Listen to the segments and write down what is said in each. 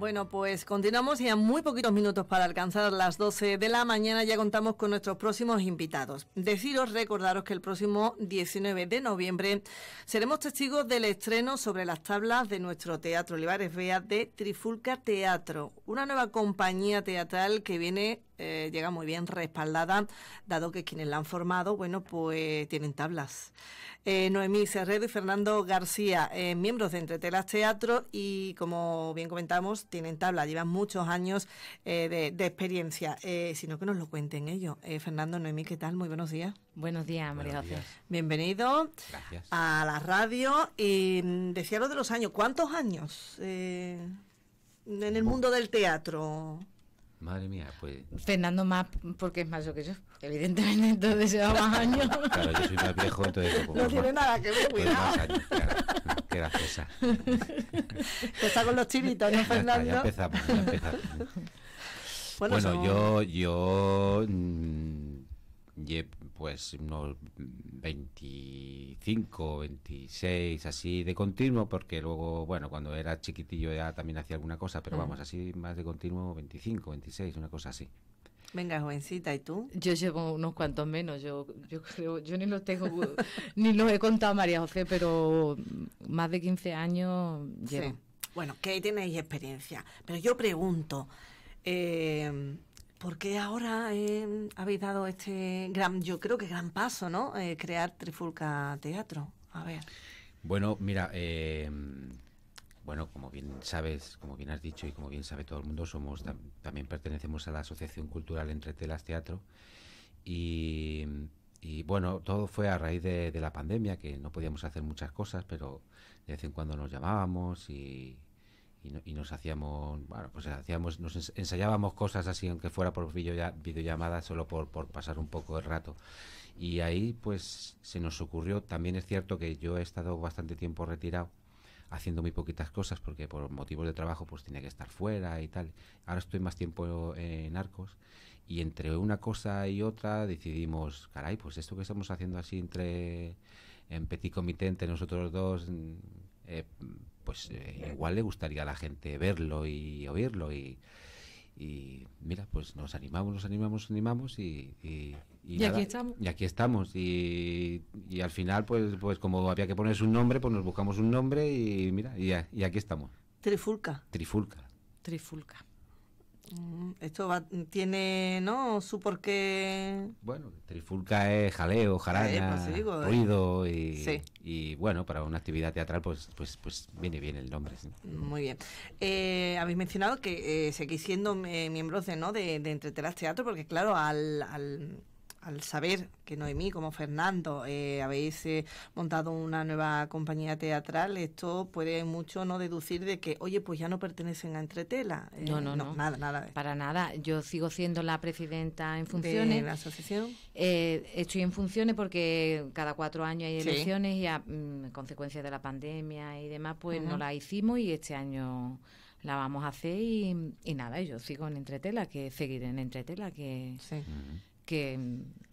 Bueno, pues continuamos y a muy poquitos minutos para alcanzar las 12 de la mañana. Ya contamos con nuestros próximos invitados. Deciros, recordaros que el próximo 19 de noviembre seremos testigos del estreno sobre las tablas de nuestro Teatro Olivares Vea de Trifulca Teatro, una nueva compañía teatral que viene eh, llega muy bien respaldada, dado que quienes la han formado, bueno, pues tienen tablas. Eh, Noemí Serrero y Fernando García, eh, miembros de Entretelas Teatro y, como bien comentamos, tienen tablas. llevan muchos años de, de, experiencia, sino que nos lo cuenten ellos. Fernando, Noemí, ¿qué tal? Muy buenos días. Buenos días, María Bienvenido a la radio y mm, decía lo de los años. ¿Cuántos años en el mundo del teatro? Madre mía, pues. Fernando más, porque es más yo que yo, evidentemente, entonces lleva más años. Claro, yo soy más viejo, entonces. No tiene nada que ver, pues, cuidado. Más años, claro. Que está con los chivitos, ¿no, Fernando? Ya, empezamos, ya empezamos. Bueno, yo, yo mm, pues unos 25, 26, así de continuo, porque luego, bueno, cuando era chiquitillo ya también hacía alguna cosa, pero vamos, así más de continuo 25, 26, una cosa así. Venga, jovencita, ¿y tú? Yo llevo unos cuantos menos, yo, yo creo, yo ni los tengo, ni los he contado María José, pero más de 15 años llevo. Sí. Bueno, que tenéis experiencia, pero yo pregunto, eh, ¿Por qué ahora habéis dado este gran, yo creo que gran paso, ¿no? Eh, crear Trifulca Teatro. A ver. Bueno, mira, em, bueno, como bien sabes, como bien has dicho y como bien sabe todo el mundo, somos también pertenecemos a la Asociación Cultural Entre Telas Teatro y, bueno, todo fue a raíz de, de la pandemia que no podíamos hacer muchas cosas, pero de vez en cuando nos llamábamos y y, nos hacíamos, bueno, pues hacíamos, nos ensayábamos cosas así, aunque fuera por video, videollamada, solo por, pasar un poco de rato. Y ahí pues se nos ocurrió, también es cierto que yo he estado bastante tiempo retirado haciendo muy poquitas cosas porque por motivos de trabajo pues tenía que estar fuera y tal. Ahora estoy más tiempo en Arcos y entre una cosa y otra decidimos, caray, pues esto que estamos haciendo así entre en petit comité entre nosotros dos mm, eh, pues eh, igual le gustaría a la gente verlo y oírlo y, mira, pues nos animamos, nos animamos, animamos y... Y, aquí estamos. Y aquí estamos. Y, al final, pues, pues como había que ponerse un nombre, pues nos buscamos un nombre y mira, y aquí estamos. Trifulca. Trifulca. Trifulca. Mm, esto tiene, ¿no? Su porqué. Bueno, trifulca es jaleo, ah, jarana, eh, ruido y, bueno, para una actividad teatral pues pues pues viene bien el nombre. Muy bien. Eh, habéis mencionado que eh, seguís siendo miembros de, ¿no? de, de Teatro porque claro, al al saber que no mí como Fernando eh, habéis eh, montado una nueva compañía teatral, esto puede mucho no deducir de que, oye, pues ya no pertenecen a Entretela. Eh, no, no, no, Nada, nada. Para nada. Yo sigo siendo la presidenta en funciones. ¿De la asociación? Eh, estoy en funciones porque cada cuatro años hay elecciones y a mm, consecuencia de la pandemia y demás, pues no la hicimos y este año la vamos a hacer y, nada, yo sigo en Entretela, que seguiré en Entretela, que... Sí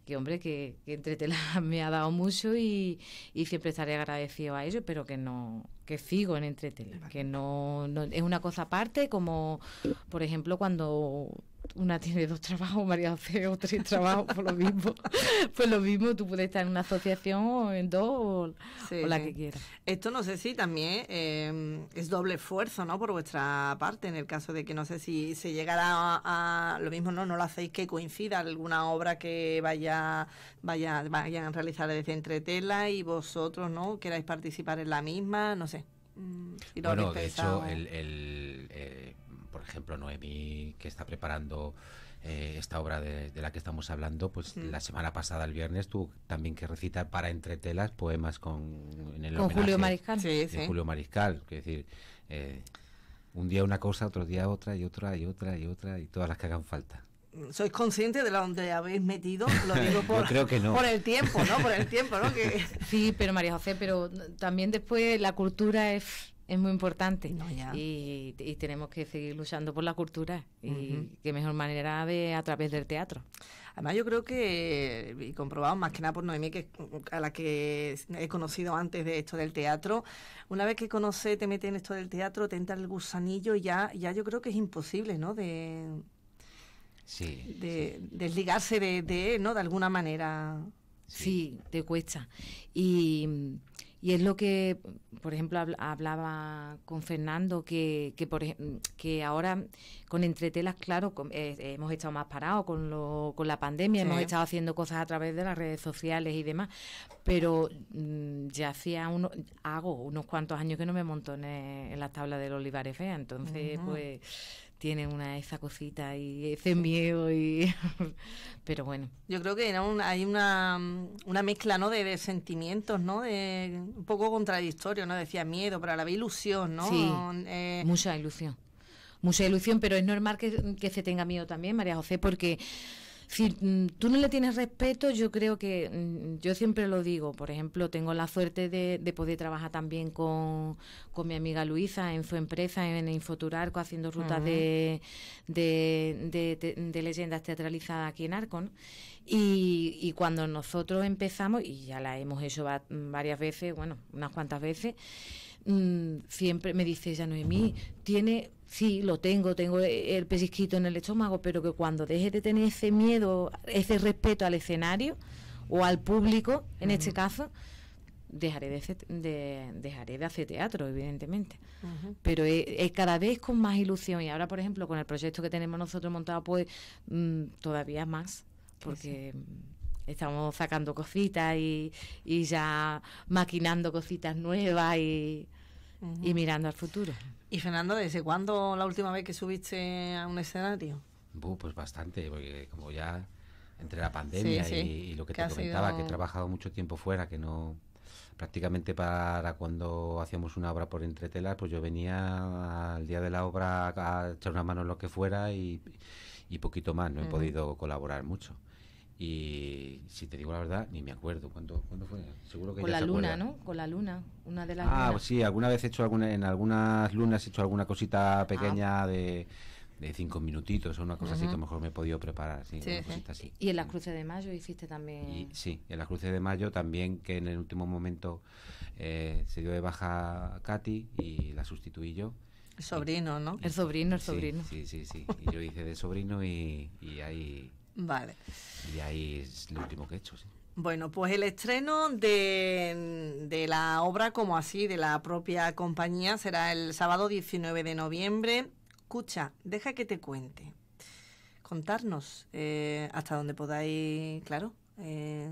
que, hombre, que, Entretela me ha dado mucho y, siempre estaré agradecido a ellos, pero que no, que sigo en Entretela, que no, es una cosa aparte, como por ejemplo cuando una tiene dos trabajos, María José, o tres trabajos, por lo mismo. pues lo mismo, tú puedes estar en una asociación o en dos o, la que quieras. Esto no sé si también em, es doble esfuerzo, ¿no? Por vuestra parte, en el caso de que no sé si se llegará a, lo mismo, ¿no? No lo hacéis que coincida alguna obra que vaya, vaya, vayan a realizar desde Entretela y vosotros, ¿no? Queráis participar en la misma, no sé. Mm, bueno, de hecho, el, eh, por ejemplo, Noemí, que está preparando eh, esta obra de, la que estamos hablando, pues la semana pasada, el viernes, tuvo también que recitar para entretelas poemas con, el con Julio Mariscal. Sí, sí. Julio Mariscal, es decir, eh, un día una cosa, otro día otra, y otra, y otra, y otra, y todas las que hagan falta. ¿Sois conscientes de donde habéis metido? Lo digo por, por el tiempo, ¿no? Por el tiempo, ¿no? Sí, pero María José, pero también después la cultura es es muy importante y, tenemos que seguir luchando por la cultura y qué mejor manera de a través del teatro. Además yo creo que, y comprobado más que nada por Noemí, que, a la que he conocido antes de esto del teatro, una vez que conoce, te mete en esto del teatro, te entra el gusanillo y ya, ya yo creo que es imposible, ¿no? De, de desligarse de, de, ¿no? De alguna manera. Sí, te cuesta. Y y es lo que, por ejemplo, hablaba con Fernando, que, que, que ahora con entretelas, claro, eh, hemos estado más parados con, con la pandemia, hemos estado haciendo cosas a través de las redes sociales y demás, pero mm, ya hacía uno, hago unos cuantos años que no me monto en, eh, las tablas del Olivares Fea, entonces, pues tiene una esa cosita y ese miedo y pero bueno yo creo que hay una, mm, una mezcla no de, sentimientos no de un poco contradictorio no decía miedo pero a la vez ilusión no eh, mucha ilusión mucha ilusión pero es normal que, que se tenga miedo también María José porque si mm, tú no le tienes respeto, yo creo que, mm, yo siempre lo digo, por ejemplo, tengo la suerte de, poder trabajar también con, mi amiga Luisa en su empresa, en Infoturarco, haciendo rutas de, de, leyendas teatralizadas aquí en Arco. Y, y, cuando nosotros empezamos, y ya la hemos hecho varias veces, bueno, unas cuantas veces, Mm, siempre me dice ya Noemí, tiene, sí, lo tengo, tengo el pesisquito en el estómago, pero que cuando deje de tener ese miedo, ese respeto al escenario o al público, en este caso, dejaré de, dejaré de hacer teatro, evidentemente. Pero es cada vez con más ilusión. Y ahora, por ejemplo, con el proyecto que tenemos nosotros montado, pues mm, todavía más. Porque mm, estamos sacando cositas y, y ya maquinando cositas nuevas y y mirando al futuro. Y Fernando, ¿desde cuándo la última vez que subiste a un escenario? pues bastante, porque como ya entre la pandemia Y, lo que, te comentaba, que he trabajado mucho tiempo fuera, que no prácticamente para cuando hacíamos una obra por entretelas, pues yo venía al día de la obra a echar una mano en lo que fuera y, poquito más, no he podido colaborar mucho. Y si te digo la verdad, ni me acuerdo. ¿Cuándo, cuándo fue? Seguro que Con la luna, ¿no? Con la luna. Una de las. Ah, sí, alguna vez he hecho alguna, en algunas lunas he hecho alguna cosita ah. pequeña de, de, cinco minutitos o una cosa así que mejor me he podido preparar. Sí, Y en las cruces de mayo hiciste también. sí, en las cruces de mayo también, que en el último momento eh, se dio de baja Katy y la sustituí yo. El sobrino, ¿no? El sobrino, el sobrino. Sí, sí, sí. Y yo hice de sobrino y, y ahí Vale. Y ahí es lo último que he hecho, Bueno, pues el estreno de, la obra, como así, de la propia compañía, será el sábado 19 de noviembre. Escucha, deja que te cuente. Contarnos eh, hasta donde podáis, claro, eh,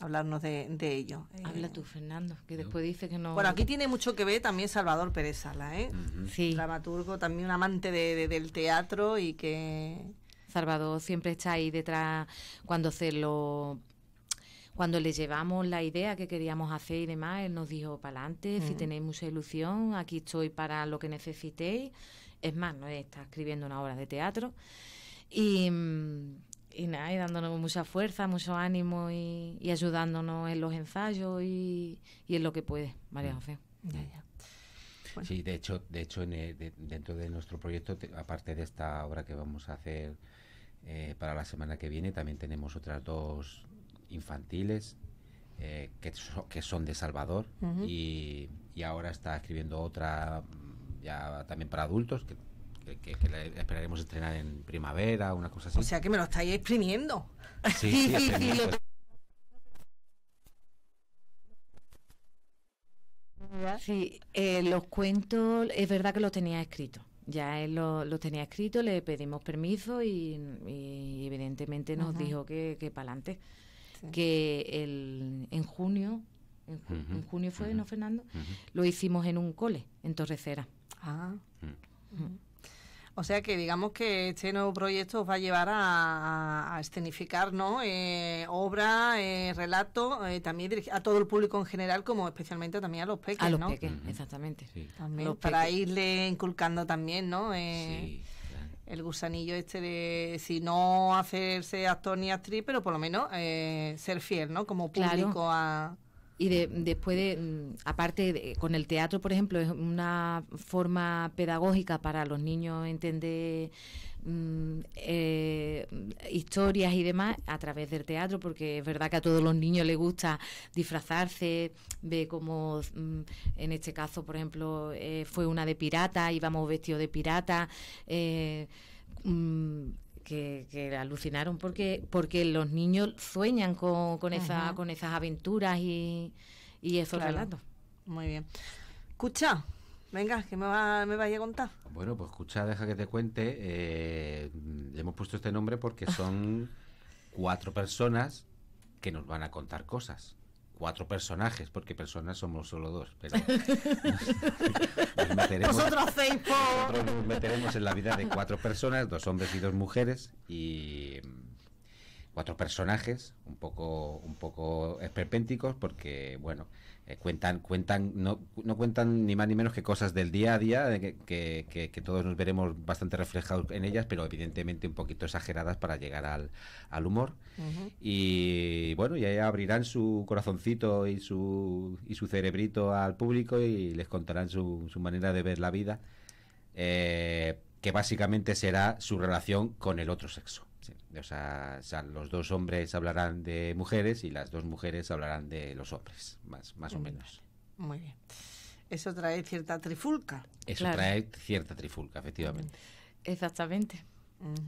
hablarnos de, ello. Eh, Habla tú, Fernando, que después dice que no. Bueno, aquí tiene mucho que ver también Salvador Pérez Sala, ¿eh? Sí. Dramaturgo, también un amante de, del teatro y que Salvador siempre está ahí detrás cuando se lo cuando le llevamos la idea que queríamos hacer y demás, él nos dijo, para adelante, si tenéis mucha ilusión, aquí estoy para lo que necesitéis. Es más, no está escribiendo una obra de teatro. Y, nada, y dándonos mucha fuerza, mucho ánimo y, ayudándonos en los ensayos y, en lo que puede, María José. Ya, Sí, de hecho, de hecho eh, dentro de nuestro proyecto, aparte de esta obra que vamos a hacer eh, para la semana que viene, también tenemos otras dos infantiles eh, que, que, son de Salvador y, y, ahora está escribiendo otra mm, ya también para adultos que esperaremos estrenar en primavera, una cosa así. O sea que me lo estáis exprimiendo. Sí, sí, sí, Sí, eh, los cuentos, es verdad que los tenía escrito. Ya él lo, tenía escrito, le pedimos permiso y, evidentemente nos dijo que, para adelante. Que el, en junio, en, junio fue, ¿no, Fernando? Lo hicimos en un cole, en Torrecera. Ah. Mm. O sea que digamos que este nuevo proyecto os va a llevar a, escenificar ¿no? Eh, obra, eh, relato, eh, también a todo el público en general, como especialmente también a los peques. A los exactamente. También para irle inculcando también, ¿no? Eh, el gusanillo este de si no hacerse actor ni actriz, pero por lo menos ser fiel, ¿no? Como público a y después, de, mm, aparte, con el teatro, por ejemplo, es una forma pedagógica para los niños entender mm, eh, historias y demás a través del teatro, porque es verdad que a todos los niños les gusta disfrazarse, ve como, mm, en este caso, por ejemplo, eh, fue una de pirata, íbamos vestidos de pirata. Eh, que, alucinaron porque porque los niños sueñan con, con, esa, con esas aventuras y, y esos relatos. Muy bien. Escucha, venga, que me, va, me vaya a contar. Bueno, pues escucha, deja que te cuente. Eh, le hemos puesto este nombre porque son cuatro personas que nos van a contar cosas cuatro personajes, porque personas somos solo dos, pero nos meteremos, nosotros meteremos en la vida de cuatro personas, dos hombres y dos mujeres, y cuatro personajes un poco un poco esperpénticos porque bueno eh, cuentan cuentan no, no, cuentan ni más ni menos que cosas del día a día que, todos nos veremos bastante reflejados en ellas pero evidentemente un poquito exageradas para llegar al, al humor y bueno ya abrirán su corazoncito y su y su cerebrito al público y les contarán su, su manera de ver la vida eh, que básicamente será su relación con el otro sexo o, sea, los dos hombres hablarán de mujeres y las dos mujeres hablarán de los hombres, más, más o menos. Muy bien. Eso trae cierta trifulca. Eso trae cierta trifulca, efectivamente. Exactamente.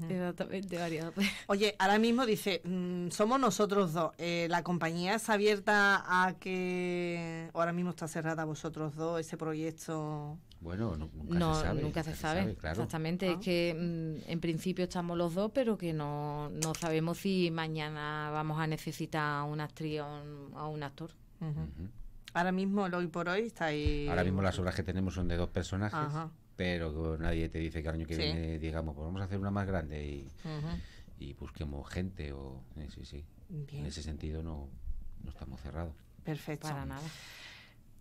Exactamente, variado. Pues. Oye, ahora mismo dice, mm, somos nosotros dos. Eh, la compañía está abierta a que ahora mismo está cerrada vosotros dos ese proyecto. Bueno, nunca se sabe. Nunca se, sabe, exactamente. Es ah. que mm, en principio estamos los dos, pero que no, sabemos si mañana vamos a necesitar a una actriz o un, a un actor. Ahora mismo, el hoy por hoy, está ahí. Ahora mismo las obras que tenemos son de dos personajes. Ajá pero nadie te dice que el año que viene digamos, pues vamos a hacer una más grande y, busquemos gente o... Eh, sí, sí. En ese sentido no, estamos cerrados. Perfecto. Para nada.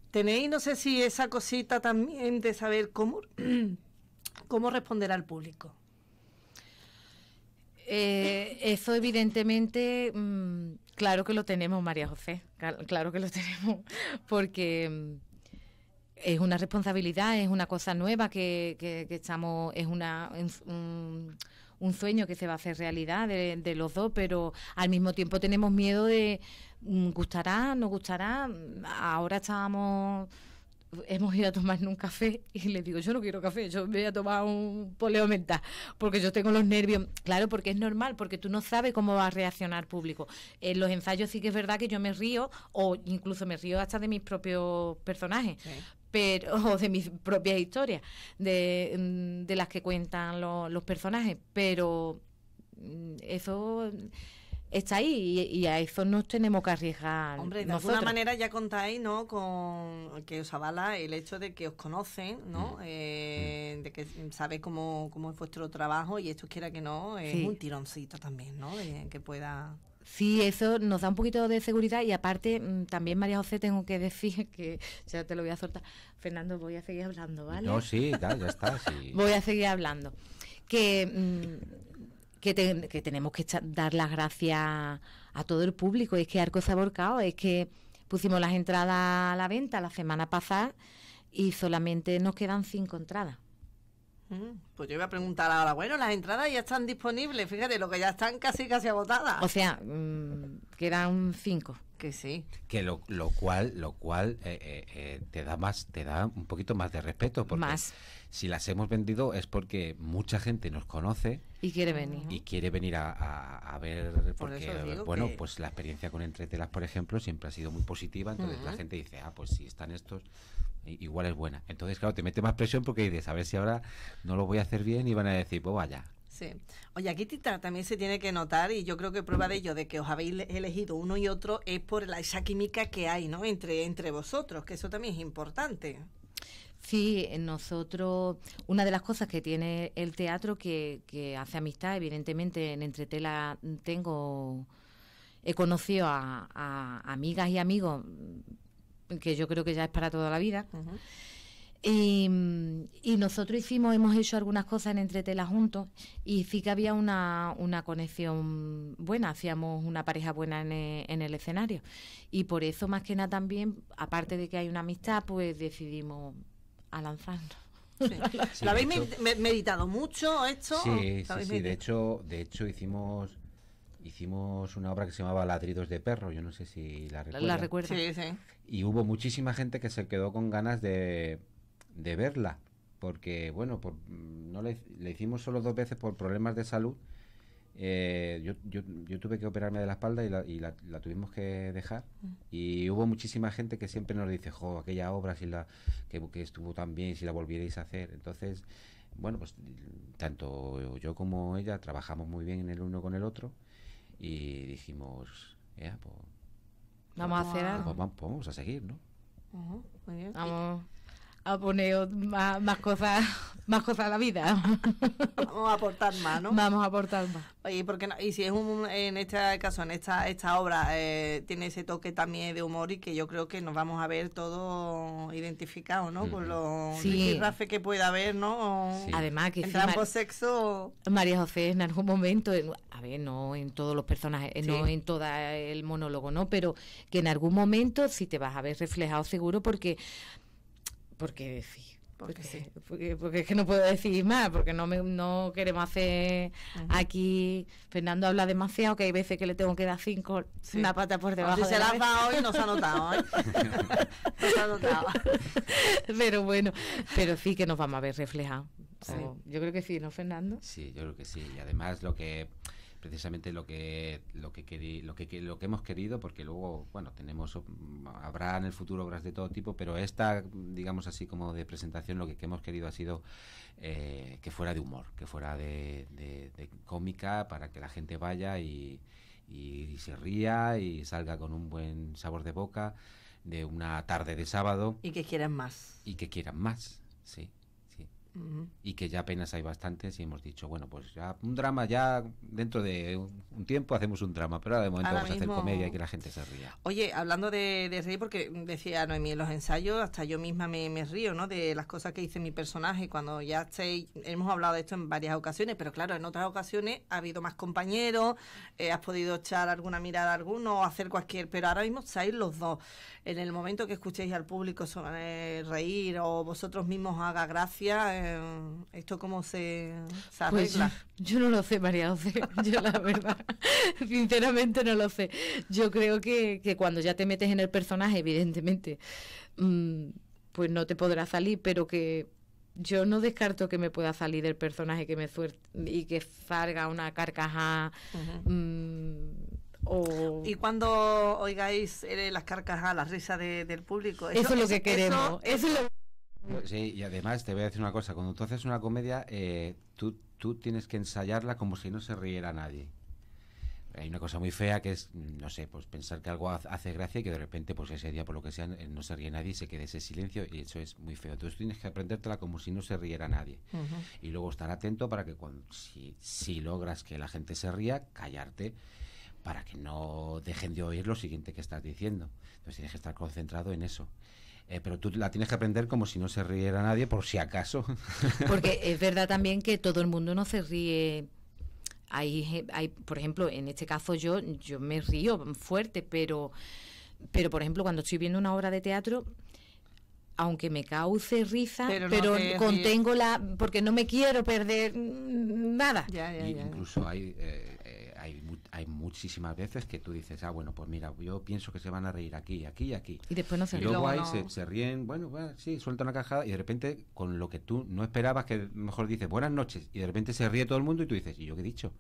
Tenéis, no sé si esa cosita también de saber cómo, cómo responder al público. Eh, eso evidentemente, mm, claro que lo tenemos, María José, claro que lo tenemos, porque mm, es una responsabilidad, es una cosa nueva que, que, estamos, es una un, sueño que se va a hacer realidad de, los dos, pero al mismo tiempo tenemos miedo de mm, gustará, no gustará. Ahora estábamos hemos ido a tomar un café y le digo, yo no quiero café, yo voy a tomar un poleo mental, porque yo tengo los nervios. Claro, porque es normal, porque tú no sabes cómo va a reaccionar público. En los ensayos sí que es verdad que yo me río, o incluso me río hasta de mis propios personajes, pero o de mis propias historias, mm, de, las que cuentan los personajes, pero mm, eso está ahí y, a eso nos tenemos que arriesgar. Hombre, de alguna manera ya contáis, ¿no? Con que os avala el hecho de que os conocen, ¿no? Mm. Eh, de que sabéis cómo, cómo, es vuestro trabajo y esto quiera que no, es un tironcito también, ¿no? que pueda. Sí, eso nos da un poquito de seguridad y aparte mm, también María José tengo que decir que ya te lo voy a soltar. Fernando, voy a seguir hablando, ¿vale? No, sí, ya, está. voy a seguir hablando. Que, mm, que, tenemos que dar las gracias a todo el público. Es que Arco Saborcao, es que pusimos las entradas a la venta la semana pasada y solamente nos quedan cinco entradas. Mm, pues yo iba a preguntar ahora, bueno, las entradas ya están disponibles, fíjate, lo que ya están casi casi agotadas. O sea, mm, quedan cinco. Que sí. Que lo, lo cual, lo cual eh, eh, eh, te da más, te da un poquito más de respeto. Porque más. si las hemos vendido es porque mucha gente nos conoce. Y quiere venir. Y quiere venir a, ver, porque, bueno, pues la experiencia con Entretelas, por ejemplo, siempre ha sido muy positiva. Entonces la gente dice, ah, pues si están estos, igual es buena. Entonces, claro, te mete más presión porque dices, a ver si ahora no lo voy a hacer bien y van a decir, pues vaya. Sí. Oye, aquí también se tiene que notar, y yo creo que prueba de ello, de que os habéis elegido uno y otro, es por la, esa química que hay, ¿no? Entre, entre vosotros, que eso también es importante. Sí, nosotros, una de las cosas que tiene el teatro que, hace amistad, evidentemente en Entretela tengo, he conocido a amigas y amigos que yo creo que ya es para toda la vida. Y, nosotros hicimos, hemos hecho algunas cosas en Entretela juntos y sí que había una, una conexión buena, hacíamos una pareja buena en e, el, escenario. Y por eso, más que nada también, aparte de que hay una amistad, pues decidimos a lanzarnos. ¿Lo habéis meditado mucho esto? Sí, sí, sí, de hecho, de hecho hicimos hicimos una obra que se llamaba Ladridos de Perro, yo no sé si la recuerdo. La recuerdo. Sí, sí. Y hubo muchísima gente que se quedó con ganas de, verla, porque, bueno, por, no le, hicimos solo dos veces por problemas de salud. Eh, yo, tuve que operarme de la espalda y, la, tuvimos que dejar. Mm. Y hubo muchísima gente que siempre nos dice, jo, aquella obra si la, que estuvo tan bien, si la volvierais a hacer. Entonces, bueno, pues tanto yo como ella trabajamos muy bien en el uno con el otro y dijimos, pues, pues pues Vamos a seguir, ¿no? Vamos a poner más, cosas más cosas a la vida. Vamos a aportar más, ¿no? Vamos a aportar más. porque y si es un, en este caso, en esta, esta obra, eh, tiene ese toque también de humor y que yo creo que nos vamos a ver todos identificados, ¿no? Con los sí. que pueda haber, ¿no? Además, que en sexo. María José, en algún momento, a ver, no en todos los personajes, eh, no en todo el monólogo, ¿no? Pero que en algún momento, si te vas a ver reflejado seguro, porque porque decir. Porque, porque, es que no puedo decir más, porque no, me, no queremos hacer aquí. Fernando habla demasiado, que hay veces que le tengo que dar cinco, una pata por debajo. si se la hoy, ha notado. ¿eh? nos ha notado. pero bueno, pero sí que nos vamos a ver reflejados. yo creo que sí, ¿no, Fernando? Sí, yo creo que sí. Y además, lo que precisamente lo que lo que, lo que lo que hemos querido porque luego bueno tenemos habrá en el futuro obras de todo tipo pero esta digamos así como de presentación lo que, hemos querido ha sido eh, que fuera de humor que fuera de, cómica para que la gente vaya y se ría y salga con un buen sabor de boca de una tarde de sábado y que quieran más y que quieran más sí y que ya apenas hay bastantes y hemos dicho, bueno, pues ya un drama, ya dentro de un, tiempo hacemos un drama, pero ahora de momento vamos a hacer comedia y que la gente se ría. Oye, hablando de, reír, porque decía Noemí en los ensayos, hasta yo misma me, río, ¿no? De las cosas que dice mi personaje, cuando ya estáis hemos hablado de esto en varias ocasiones, pero claro, en otras ocasiones ha habido más compañeros, eh, has podido echar alguna mirada a alguno o hacer cualquier, pero ahora mismo estáis los dos. En el momento que escuchéis al público sobre reír o vosotros mismos haga gracia, eh, eh, esto cómo se, pues arregla? yo, no lo sé, María José, yo la verdad, sinceramente no lo sé. Yo creo que, cuando ya te metes en el personaje, evidentemente, mm, pues no te podrá salir, pero que yo no descarto que me pueda salir Del personaje que me suerte y que salga una carcajada. Mm, y cuando oigáis eh, las carcajadas, las risas del público. Eso, es lo que queremos. es lo pues sí, y además te voy a decir una cosa, cuando tú haces una comedia, eh, tú, tú tienes que ensayarla como si no se riera nadie hay una cosa muy fea que es, no sé, pues pensar que algo hace gracia y que de repente, pues ese día, por lo que sea, eh, no se ríe nadie y se quede ese silencio y eso es muy feo. Entonces tienes que aprendértela como si no se riera nadie. Y luego estar atento para que cuando, si, si logras que la gente se ría, callarte para que no dejen de oír lo siguiente que estás diciendo. Entonces tienes que estar concentrado en eso. Eh, pero tú la tienes que aprender como si no se riera nadie, por si acaso. Porque es verdad también que todo el mundo no se ríe. Hay, hay, por ejemplo, en este caso yo, yo me río fuerte, pero, pero por ejemplo, cuando estoy viendo una obra de teatro, aunque me cause risa, pero, contengo la, porque no me quiero perder nada. incluso hay eh, hay muchísimas veces que tú dices, ah, bueno, pues mira, yo pienso que se van a reír aquí, aquí y aquí. Y después no se ríen. Y luego ahí se, ríen, bueno, bueno, sí, suelta una cajada y de repente con lo que tú no esperabas, que mejor dices, buenas noches, y de repente se ríe todo el mundo y tú dices, ¿y yo qué he dicho?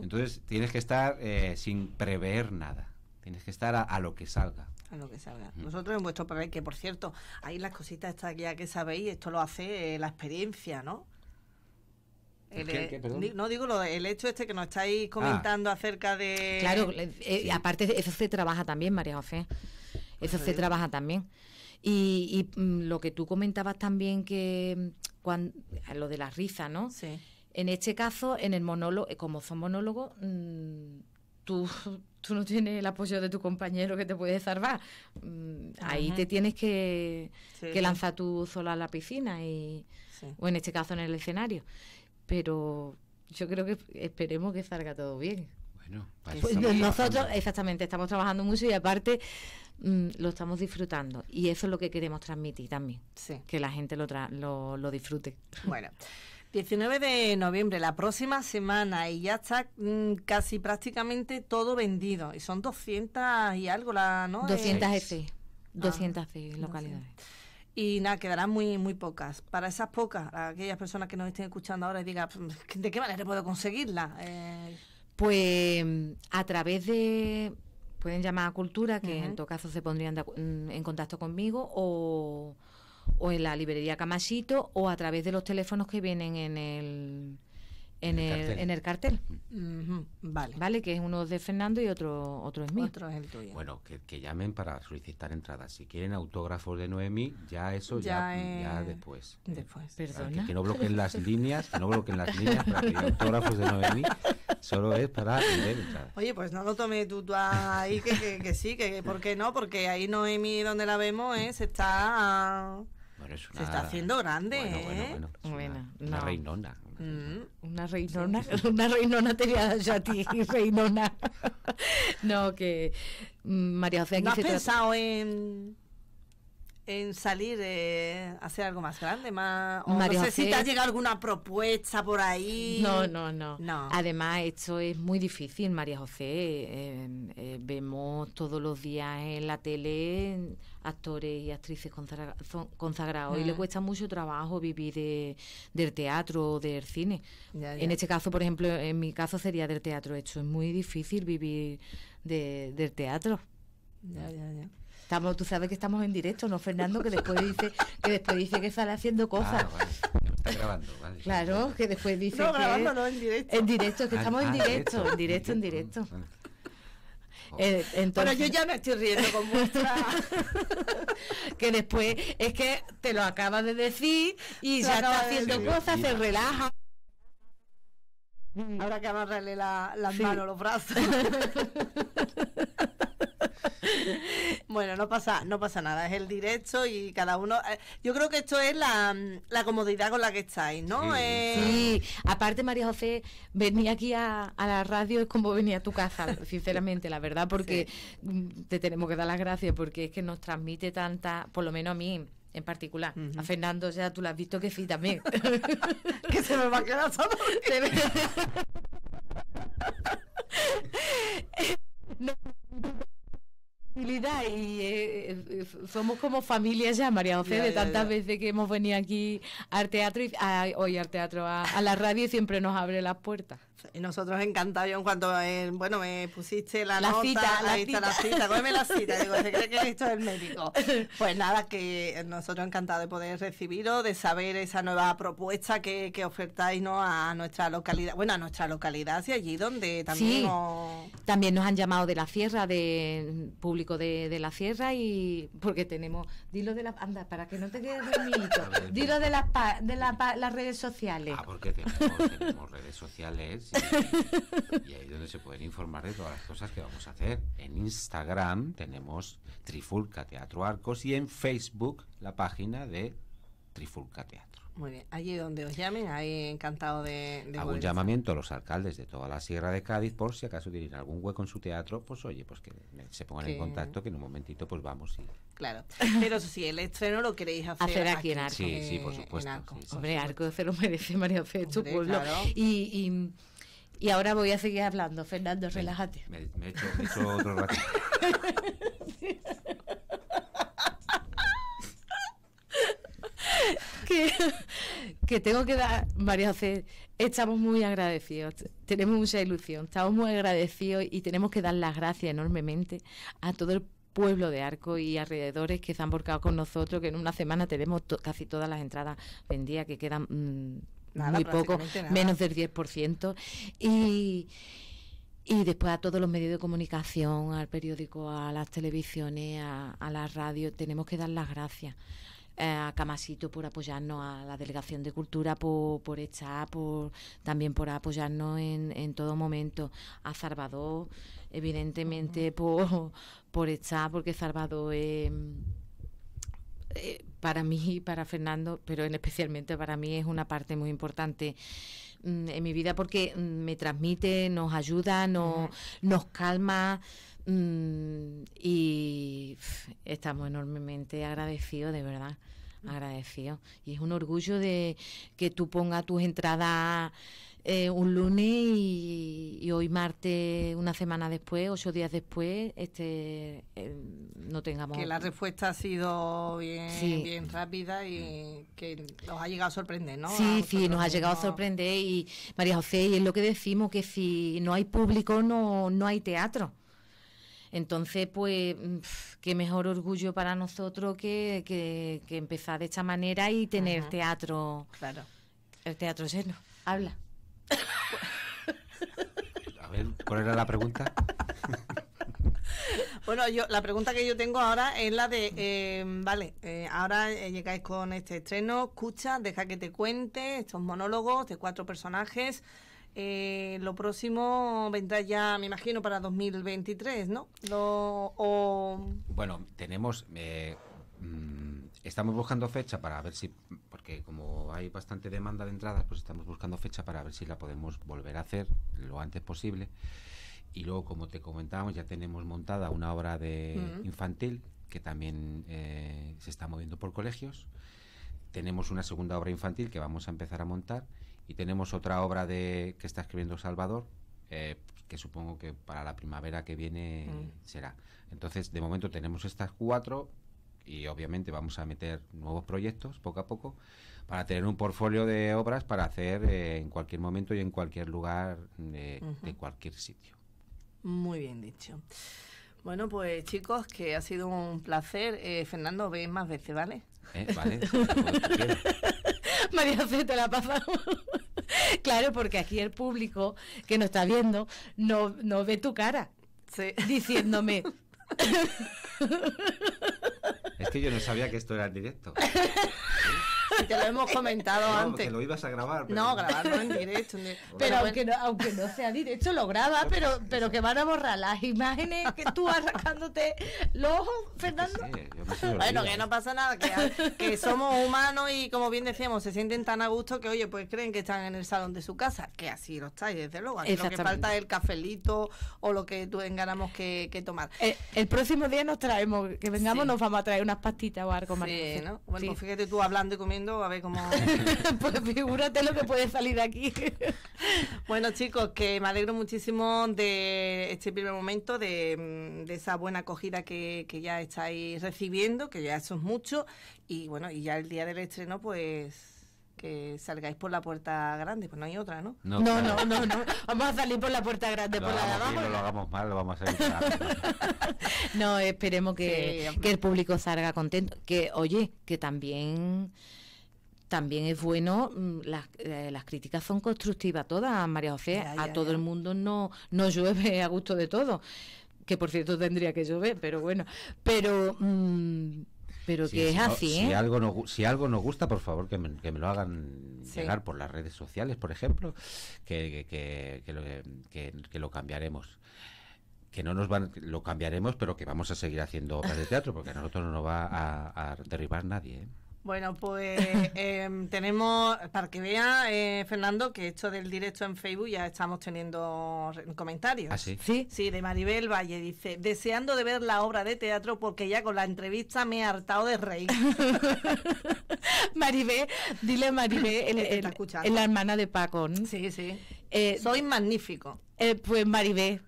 Entonces tienes que estar eh, sin prever nada. Tienes que estar a, lo que salga. A lo que salga. Nosotros en vuestro que por cierto, ahí las cositas estas ya que sabéis, esto lo hace eh, la experiencia, ¿no? no digo lo, el hecho este que nos estáis ah. comentando acerca de... Claro, eh, aparte eso se trabaja también, María José. Eso se trabaja también. Y, mm, lo que tú comentabas también que mm, cuando, lo de la risa, ¿no? Sí. En este caso, en el monólogo, eh, como son monólogos, mm, tú, tú, no tienes el apoyo de tu compañero que te puede salvar. ahí te tienes que, lanzar tú sola a la piscina y, o en este caso en el escenario pero yo creo que esperemos que salga todo bien. Bueno, pues nosotros exactamente estamos trabajando mucho y aparte mm, lo estamos disfrutando y eso es lo que queremos transmitir también, que la gente lo, disfrute. Bueno. 19 de noviembre, la próxima semana, y ya está mm, casi prácticamente todo vendido. Y son 200 y algo, la, ¿no? 200 F, 200 ah, localidades. Y nada, quedarán muy, muy pocas. Para esas pocas, aquellas personas que nos estén escuchando ahora y digan, ¿de qué manera puedo conseguirla? Eh, pues a través de... Pueden llamar a Cultura, que en todo caso se pondrían mm, en contacto conmigo, o, o en la librería Camasito, o a través de los teléfonos que vienen en el en, el, cartel. En el cartel. Vale. Vale, que es uno de Fernando y otro, otro es mío. Otro es el tuyo. Bueno, que, que llamen para solicitar entradas. Si quieren autógrafos de Noemi, ya eso, ya, ya, ya después. Después. Perdona. Que, no bloqueen las líneas, que no bloqueen las líneas para que autógrafos de Noemi. Solo es para Oye, pues no lo tome tú, tú ahí, que, que, sí, que, ¿por qué no? Porque ahí Noemi, donde la vemos, está... Se está haciendo grande, bueno, ¿eh? Bueno, bueno, una, reinona. una, mm. reinona. Una reinona, te una reinona dar yo a ti, reinona. no, que mm, María José ¿No has pensado en en salir eh, a hacer algo más grande, más... O María no alguna propuesta por ahí. No, no, no, Además, esto es muy difícil, María José. Em, eh, vemos todos los días en la tele actores y actrices consagrados y le ah. cuesta mucho trabajo vivir de, del teatro o del cine. En este caso, por ejemplo, en mi caso sería del teatro hecho. Es muy difícil vivir de, del teatro. Ya, ya, ya tú sabes que estamos en directo, ¿no, Fernando? Que después dice que después dice que sale haciendo cosas. Claro, que después dice no, grabando, no, en directo. En directo, que ah, estamos en ah, directo, en directo, en directo. Eh, bueno, yo ya me estoy riendo con vuestra. que después es que te lo acaba de decir y ya está haciendo cosas, se relaja. Ahora que amarrarle las la manos, los brazos. bueno, no pasa, no pasa nada, es el directo y cada uno. Eh, yo creo que esto es la, comodidad con la que estáis, ¿no? Sí, eh, aparte, María José, venía aquí a, la radio es como venía a tu casa, sinceramente, la verdad, porque mm, te tenemos que dar las gracias, porque es que nos transmite tanta, por lo menos a mí en particular. A Fernando, ya tú la has visto que sí también. que se me va a quedar solo. no y eh, eh, somos como familia ya, María José, de tantas veces que hemos venido aquí al teatro y a, hoy al teatro, a, la radio siempre nos abre las puertas. Nosotros encantados, yo en cuanto, eh, bueno, me pusiste la, cita, la ahí la cita, cógeme la cita, digo, se cree que esto es el médico. Pues nada, que nosotros encantados de poder recibiros, de saber esa nueva propuesta que, que ofertáis ¿no? a nuestra localidad, bueno, a nuestra localidad, y allí donde también nos... También nos han llamado de la sierra, de público de, la sierra, y porque tenemos, dilo de la, anda, para que no te quedes dilo de, la, de las redes sociales. Ah, porque tenemos redes sociales y ahí es donde se pueden informar de todas las cosas que vamos a hacer. En Instagram tenemos Trifulca Teatro Arcos y en Facebook la página de Trifulca Teatro. Muy bien, allí donde os llamen, ahí encantado de... de Hago un llamamiento a los alcaldes de toda la Sierra de Cádiz por si acaso tienen algún hueco en su teatro, pues oye, pues que se pongan en contacto, que en un momentito pues vamos y... Claro, pero si el estreno lo queréis hacer, aquí, en Arcos Sí, sí, por supuesto. Hombre, Arcos se lo merece María Fe, tu pueblo. y y ahora voy a seguir hablando. Fernando, relájate. Me, he hecho, otro rato. que, tengo que dar, María José, estamos muy agradecidos, tenemos mucha ilusión, estamos muy agradecidos y tenemos que dar las gracias enormemente a todo el pueblo de Arco y alrededores que se han volcado con nosotros, que en una semana tenemos casi todas las entradas vendidas, que quedan mm, muy poco, menos del 10%. Y, y después a todos los medios de comunicación, al periódico, a las televisiones, a, las la radio, tenemos que dar las gracias eh, a Camasito por apoyarnos, a la Delegación de Cultura por, por estar, por, también por apoyarnos en, en todo momento, a Salvador, evidentemente por, por estar, porque Salvador es... Eh, para mí y para Fernando, pero en especialmente para mí es una parte muy importante mm, en mi vida porque mm, me transmite, nos ayuda, nos, nos calma mm, y estamos enormemente agradecidos, de verdad agradecidos, Y es un orgullo de que tú pongas tus entradas eh, un lunes y hoy martes, una semana después, ocho días después, este eh, no tengamos... Que la respuesta ha sido bien, bien rápida y que nos ha llegado a sorprender, ¿no? Sí, sí, nos ha llegado a sorprender y María José, y es lo que decimos, que si no hay público no, no hay teatro. Entonces, pues, qué mejor orgullo para nosotros que, que, empezar de esta manera y tener teatro. Claro. El teatro lleno. Habla. ver, ¿cuál era la pregunta? bueno, yo la pregunta que yo tengo ahora es la de, eh, vale, eh, ahora eh, llegáis con este estreno, escucha, deja que te cuente estos monólogos de cuatro personajes. lo próximo vendrá ya, me imagino, para 2023, ¿no? Lo, Bueno, tenemos... Mm, estamos buscando fecha para ver si como hay bastante demanda de entradas, pues estamos buscando fecha para ver si la podemos volver a hacer lo antes posible. Y luego, como te comentábamos, ya tenemos montada una obra de infantil que también eh, se está moviendo por colegios. Tenemos una segunda obra infantil que vamos a empezar a montar y tenemos otra obra de que está escribiendo Salvador eh, que supongo que para la primavera que viene mm. será. Entonces, de momento tenemos estas cuatro y obviamente vamos a meter nuevos proyectos poco a poco para tener un portfolio de obras para hacer eh, en cualquier momento y en cualquier lugar de cualquier sitio. Muy bien dicho. Bueno, pues chicos, que ha sido un placer. Eh, Fernando, ve más veces, ¿vale? Eh, vale. María te la pasamos. claro, porque aquí el público que nos está viendo no, no ve tu cara diciéndome. Es que yo no sabía que esto era el directo. te lo hemos comentado antes. Que lo ibas a grabar. No, grabarlo en directo. Pero aunque, No, aunque no sea directo, lo graba, pero, pero que van a borrar las imágenes que tú arrancándote los ojos, Fernando. bueno, que no pasa nada, que, somos humanos y como bien decíamos, se sienten tan a gusto que, oye, pues creen que están en el salón de su casa, que así lo estáis, desde luego. Aquí lo que falta es el cafelito o lo que tú que, que tomar. Eh, el, próximo día nos traemos, que vengamos, nos vamos a traer unas pastitas o algo más. Sí, Bueno, pues fíjate tú hablando y comiendo a ver cómo. pues figúrate lo que puede salir aquí. bueno, chicos, que me alegro muchísimo de este primer momento, de, mm, esa buena acogida que, ya estáis recibiendo, que ya eso es mucho. Y bueno, y ya el día del estreno, pues que salgáis por la puerta grande, pues no hay otra, ¿no? No, no, no, no, Vamos a salir por la puerta grande, por la de No lo hagamos mal, lo vamos a no, esperemos que el público salga contento. Que, oye, que también también es bueno, mm, eh, las, críticas son constructivas todas, María José, a todo el mundo no, no llueve a gusto de todo, que por cierto tendría que llover, pero bueno, pero... Mm, pero que es así, ¿eh? Si algo, nos, si algo nos gusta, por favor, que me, lo hagan llegar por las redes sociales, por ejemplo, que, que, que, lo, cambiaremos que no nos van, lo cambiaremos, pero que vamos a seguir haciendo obras de teatro, porque a nosotros no nos va a, a derribar nadie. ¿eh? Bueno, pues em, tenemos, para que vea, eh, Fernando, que esto del directo en Facebook ya estamos teniendo comentarios. ¿Ah, sí? sí? de Maribel Valle dice, deseando de ver la obra de teatro porque ya con la entrevista me he hartado de reír. Maribel, dile a Maribel, en la hermana de Paco. ¿no? Sí, sí. Eh, Soy magnífico. Eh, pues Maribel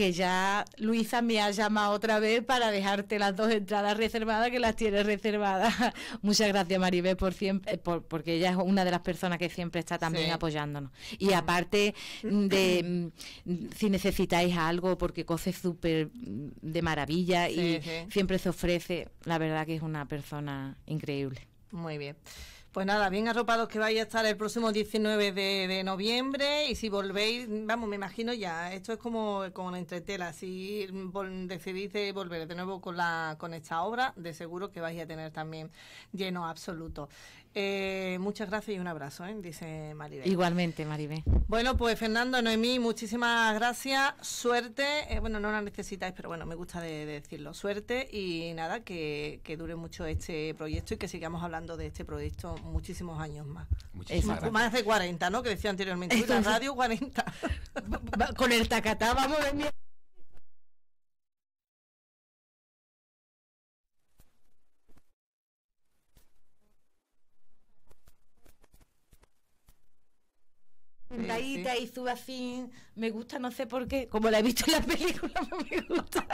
que ya Luisa me ha llamado otra vez para dejarte las dos entradas reservadas que las tienes reservadas. Muchas gracias Maribel por porque ella es una de las personas que siempre está también apoyándonos. Y aparte mm, de mm, si necesitáis algo, porque cose súper mm, de maravilla y siempre se ofrece, la verdad que es una persona increíble. Muy bien. Pues nada, bien arropados que vais a estar el próximo 19 de, noviembre y si volvéis, vamos, me imagino ya, esto es como con Entretela, si decidís volver de nuevo con, la, con esta obra, de seguro que vais a tener también lleno absoluto. Eh, muchas gracias y un abrazo, ¿eh? dice Maribel. Igualmente, Maribel. Bueno, pues Fernando, Noemí, muchísimas gracias, suerte, eh, bueno, no la necesitáis, pero bueno, me gusta de, decirlo, suerte y nada, que, que, dure mucho este proyecto y que sigamos hablando de este proyecto muchísimos años más. Muchísimas más, más de 40, ¿no? Que decía anteriormente, la radio 40. Con el tacatá vamos de mierda. ahí sí. así me gusta, no sé por qué, como la he visto en la película, me gusta.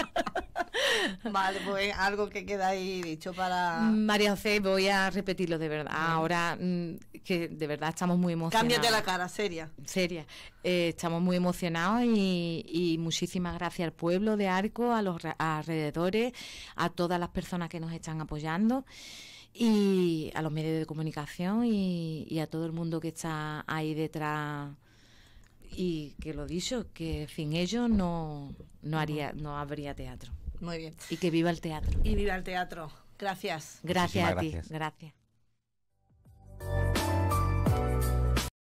vale, pues algo que queda ahí dicho para... Mm, María José, voy a repetirlo de verdad. Ahora mm, que de verdad estamos muy emocionados. Cámbiate la cara, seria. Seria. Eh, estamos muy emocionados y, muchísimas gracias al pueblo de Arco, a los alrededores, a todas las personas que nos están apoyando y a los medios de comunicación y, a todo el mundo que está ahí detrás y que lo dicho, que sin ello no, no, haría, no habría teatro. Muy bien. Y que viva el teatro. Y viva el teatro. Gracias. Gracias a ti. gracias.